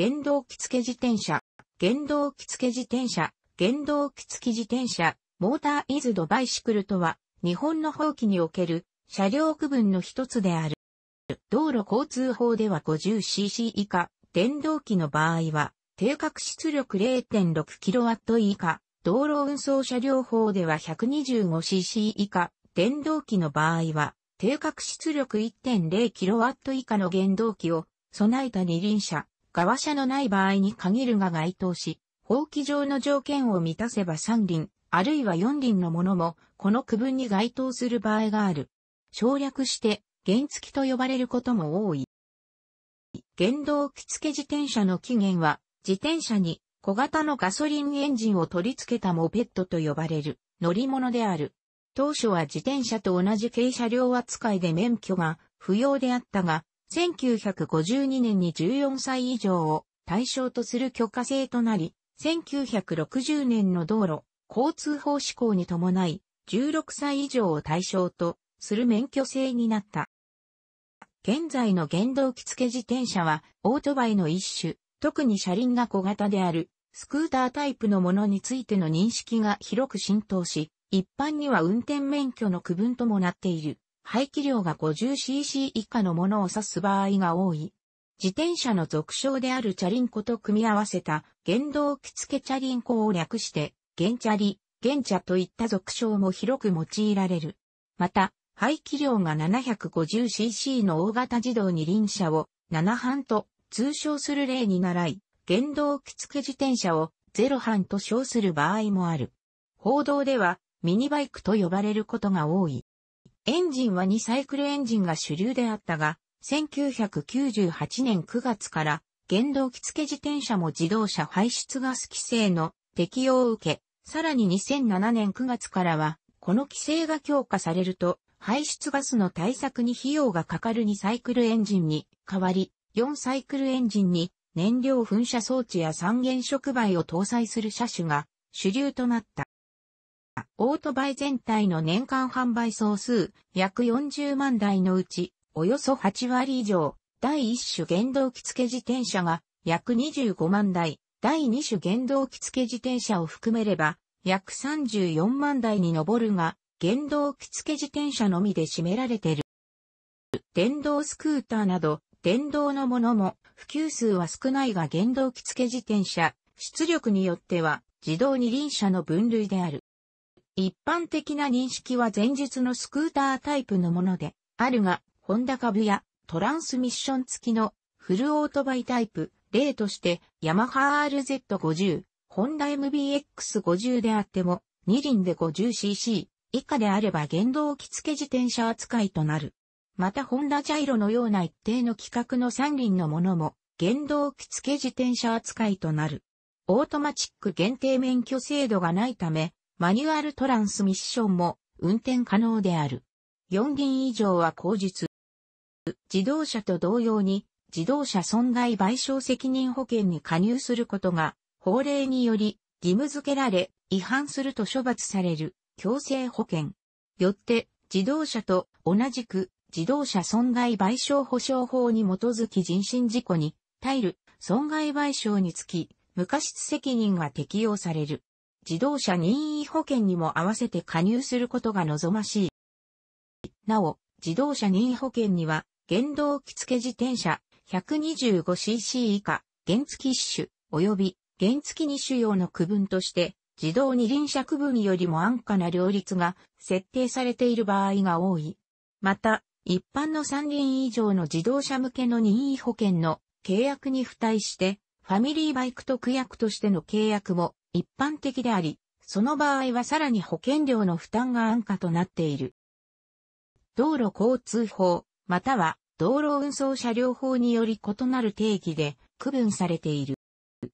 原動機付自転車、原動機付自転車、原動機付自転車、モーターイズドバイシクルとは、日本の法規における車両区分の一つである。道路交通法では 50cc 以下、電動機の場合は、定格出力 0.6kW 以下、道路運送車両法では 125cc 以下、電動機の場合は、定格出力 1.0kW 以下の原動機を備えた二輪車、側車のない場合に限るが該当し、法規上の条件を満たせば3輪、あるいは4輪のものも、この区分に該当する場合がある。省略して、原付と呼ばれることも多い。原動機付自転車の起源は、自転車に小型のガソリンエンジンを取り付けたモペットと呼ばれる乗り物である。当初は自転車と同じ軽車両扱いで免許が不要であったが、1952年に14歳以上を対象とする許可制となり、1960年の道路、交通法施行に伴い、16歳以上を対象とする免許制になった。現在の原動機付自転車は、オートバイの一種、特に車輪が小型である、スクータータイプのものについての認識が広く浸透し、一般には運転免許の区分ともなっている。排気量が 50cc 以下のものを指す場合が多い。自転車の俗称であるチャリンコと組み合わせた原動機付チャリンコを略して、原チャリ、原茶といった俗称も広く用いられる。また、排気量が 750cc の大型自動二輪車を7班と通称する例に習い、原動機付自転車を0班と称する場合もある。報道ではミニバイクと呼ばれることが多い。エンジンは2サイクルエンジンが主流であったが、1998年9月から原動機付自転車も自動車排出ガス規制の適用を受け、さらに2007年9月からは、この規制が強化されると、排出ガスの対策に費用がかかる2サイクルエンジンに代わり、4サイクルエンジンに燃料噴射装置や三原触媒を搭載する車種が主流となった。オートバイ全体の年間販売総数約40万台のうち、およそ8割以上、第1種原動機付自転車が約25万台、第2種原動機付自転車を含めれば約34万台に上るが、原動機付自転車のみで占められている。電動スクーターなど、電動のものも普及数は少ないが原動機付自転車、出力によっては自動二輪車の分類である。一般的な認識は前述のスクータータイプのもので、あるが、ホンダ株やトランスミッション付きのフルオートバイタイプ、例として、ヤマハ RZ50、ホンダ MBX50 であっても、二輪で 50cc 以下であれば原動機付け自転車扱いとなる。またホンダジャイロのような一定の規格の三輪のものも、原動機付け自転車扱いとなる。オートマチック限定免許制度がないため、マニュアルトランスミッションも運転可能である。4輪以上は口実。自動車と同様に自動車損害賠償責任保険に加入することが法令により義務付けられ違反すると処罰される強制保険。よって自動車と同じく自動車損害賠償保障法に基づき人身事故に耐える損害賠償につき無過失責任が適用される。自動車任意保険にも合わせて加入することが望ましい。なお、自動車任意保険には、原動機付自転車 125cc 以下、原付一種、及び原付二種用の区分として、自動二輪車区分よりも安価な両立が設定されている場合が多い。また、一般の三輪以上の自動車向けの任意保険の契約に付帯して、ファミリーバイク特約としての契約も一般的であり、その場合はさらに保険料の負担が安価となっている。道路交通法、または道路運送車両法により異なる定義で区分されている。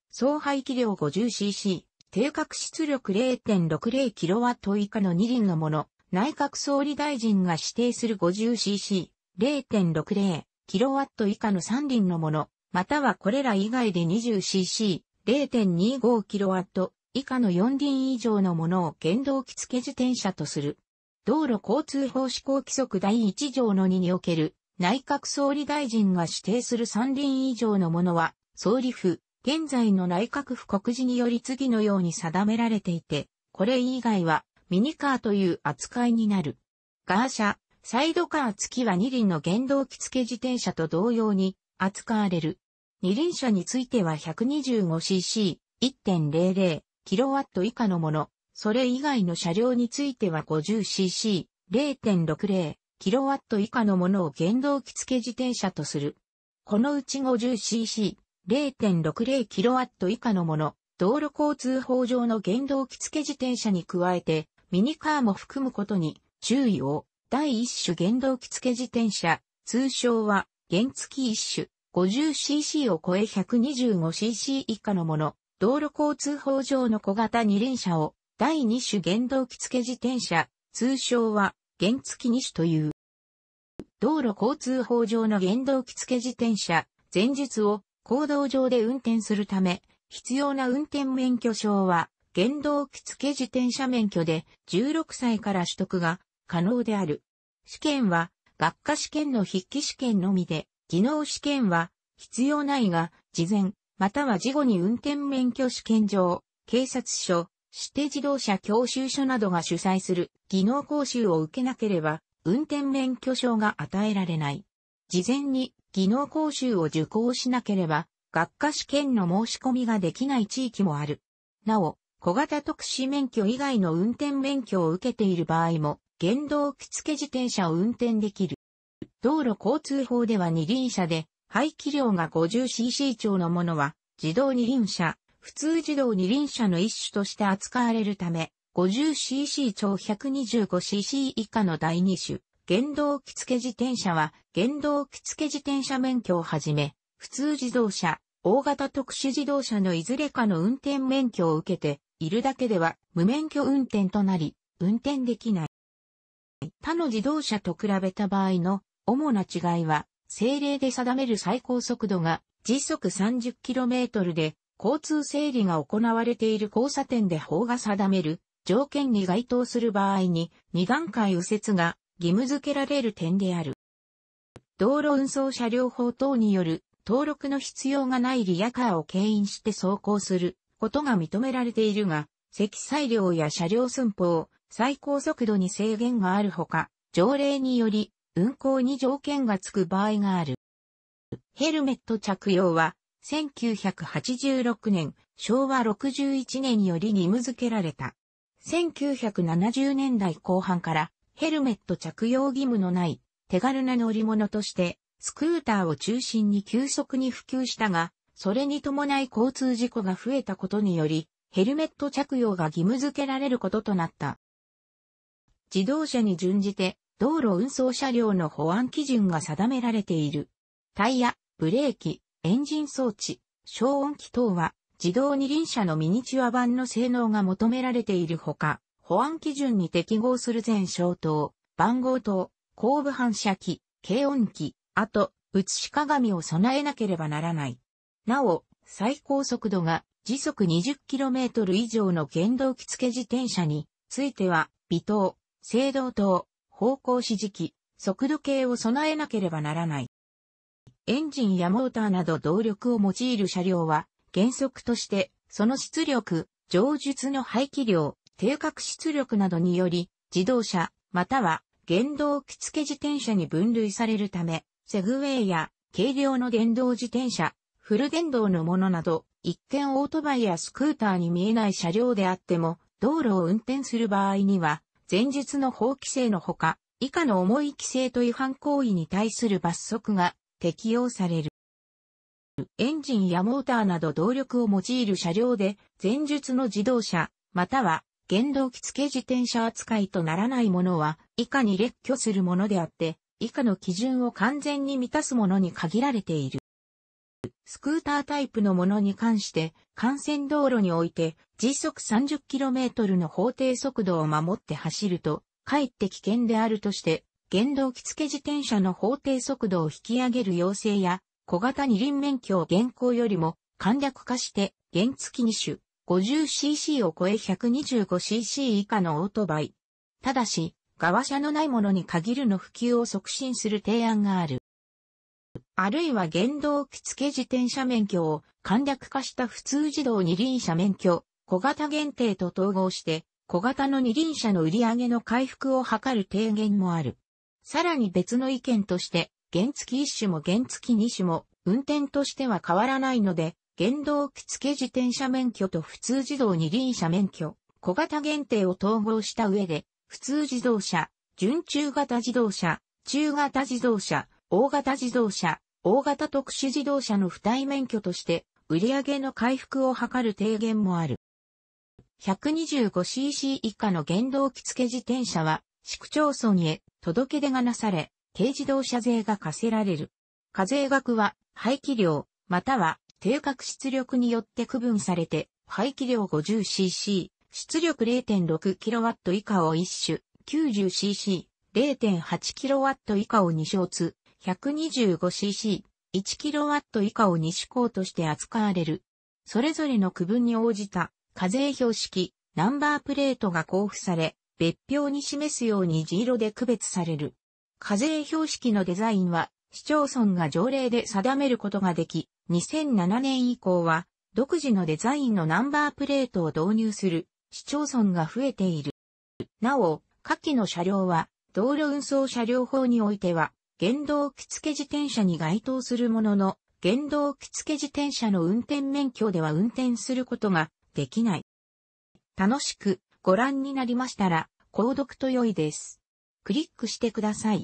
総排気量 50cc、定格出力 0.60kW 以下の二輪のもの、内閣総理大臣が指定する 50cc、0.60kW 以下の三輪のもの、またはこれら以外で 20cc、0.25kW 以下の4輪以上のものを原動機付自転車とする。道路交通法施行規則第1条の2における内閣総理大臣が指定する3輪以上のものは、総理府、現在の内閣府告示により次のように定められていて、これ以外はミニカーという扱いになる。ガーシャ、サイドカー付きは2輪の原動機付自転車と同様に扱われる。2輪車については 125cc、1.00、キロワット以下のもの、それ以外の車両については 50cc、0.60、kW 以下のものを原動機付自転車とする。このうち 50cc、0.60kW 以下のもの、道路交通法上の原動機付自転車に加えて、ミニカーも含むことに注意を、第一種原動機付自転車、通称は原付一種、50cc を超え 125cc 以下のもの、道路交通法上の小型二輪車を第二種原動機付自転車、通称は原付二種という。道路交通法上の原動機付自転車、前述を公道上で運転するため、必要な運転免許証は原動機付自転車免許で16歳から取得が可能である。試験は学科試験の筆記試験のみで、技能試験は必要ないが、事前、または事後に運転免許試験場、警察署、指定自動車教習所などが主催する技能講習を受けなければ、運転免許証が与えられない。事前に技能講習を受講しなければ、学科試験の申し込みができない地域もある。なお、小型特殊免許以外の運転免許を受けている場合も、原動機付け自転車を運転できる。道路交通法では二輪車で排気量が 50cc 超のものは、自動二輪車、普通自動二輪車の一種として扱われるため、50cc 超 125cc 以下の第2種、原動機付自転車は、原動機付自転車免許をはじめ、普通自動車、大型特殊自動車のいずれかの運転免許を受けて、いるだけでは無免許運転となり、運転できない。他の自動車と比べた場合の主な違いは、政令で定める最高速度が時速 30km で、交通整理が行われている交差点で法が定める条件に該当する場合に2段階右折が義務付けられる点である。道路運送車両法等による登録の必要がないリヤカーを牽引して走行することが認められているが、積載量や車両寸法、最高速度に制限があるほか、条例により運行に条件がつく場合がある。ヘルメット着用は、1986年、昭和61年より義務付けられた。1970年代後半からヘルメット着用義務のない手軽な乗り物としてスクーターを中心に急速に普及したが、それに伴い交通事故が増えたことによりヘルメット着用が義務付けられることとなった。自動車に準じて道路運送車両の保安基準が定められている。タイヤ、ブレーキ、エンジン装置、消音器等は自動二輪車のミニチュア版の性能が求められているほか、保安基準に適合する全消灯、番号灯、後部反射器、軽音器、あと、映し鏡を備えなければならない。なお、最高速度が時速 20km 以上の原動機付け自転車については、微灯、制動灯、方向指示器、速度計を備えなければならない。エンジンやモーターなど動力を用いる車両は、原則として、その出力、上述の排気量、定格出力などにより、自動車、または原動機付自転車に分類されるため、セグウェイや軽量の電動自転車、フル電動のものなど、一見オートバイやスクーターに見えない車両であっても、道路を運転する場合には、前述の法規制のほか、以下の重い規制と違反行為に対する罰則が適用される。エンジンやモーターなど動力を用いる車両で、前述の自動車、または原動機付自転車扱いとならないものは、以下に列挙するものであって、以下の基準を完全に満たすものに限られている。クータータイプのものに関して、幹線道路において時速 30km の法定速度を守って走ると、かえって危険であるとして、原動機付自転車の法定速度を引き上げる要請や、小型二輪免許を現行よりも簡略化して、原付2種、50cc を超え 125cc 以下のオートバイ。ただし、側車のないものに限るの普及を促進する提案がある。あるいは原動機付自転車免許を簡略化した普通自動二輪車免許、小型限定と統合して、小型の二輪車の売り上げの回復を図る提言もある。さらに別の意見として、原付一種も原付二種も運転としては変わらないので、原動機付自転車免許と普通自動二輪車免許、小型限定を統合した上で、普通自動車、準中型自動車、中型自動車、大型自動車、大型特殊自動車の付帯免許として、売上の回復を図る提言もある。125cc 以下の原動機付自転車は、市区町村へ届け出がなされ、軽自動車税が課せられる。課税額は、排気量、または定格出力によって区分されて、排気量 50cc、出力 0.6kW 以下を1種、90cc、0.8kW 以下を2小通、125cc、1kW 以下を2種項として扱われる。それぞれの区分に応じた課税標識、ナンバープレートが交付され、別表に示すように地色で区別される。課税標識のデザインは市町村が条例で定めることができ、2007年以降は独自のデザインのナンバープレートを導入する市町村が増えている。なお、下記の車両は道路運送車両法においては原動機付自転車に該当するものの、原動機付自転車の運転免許では運転することができない。楽しくご覧になりましたら、購読と良いです。クリックしてください。